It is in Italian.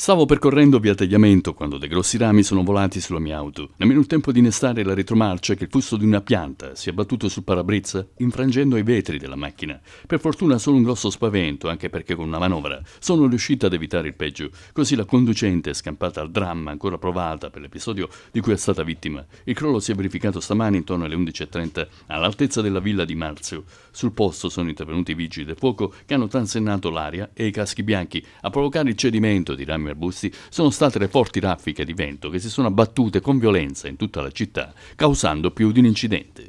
Stavo percorrendo via Tagliamento quando dei grossi rami sono volati sulla mia auto. Nemmeno il tempo di innestare la retromarcia che il fusto di una pianta si è abbattuto sul parabrezza, infrangendo i vetri della macchina. Per fortuna solo un grosso spavento, anche perché con una manovra sono riuscita ad evitare il peggio. Così la conducente è scampata al dramma ancora provata per l'episodio di cui è stata vittima. Il crollo si è verificato stamani intorno alle 11.30 all'altezza della villa di Marzio. Sul posto sono intervenuti i vigili del fuoco che hanno transennato l'aria e i caschi bianchi a provocare il cedimento di rami Kramer Bussi sono state le forti raffiche di vento che si sono abbattute con violenza in tutta la città, causando più di un incidente.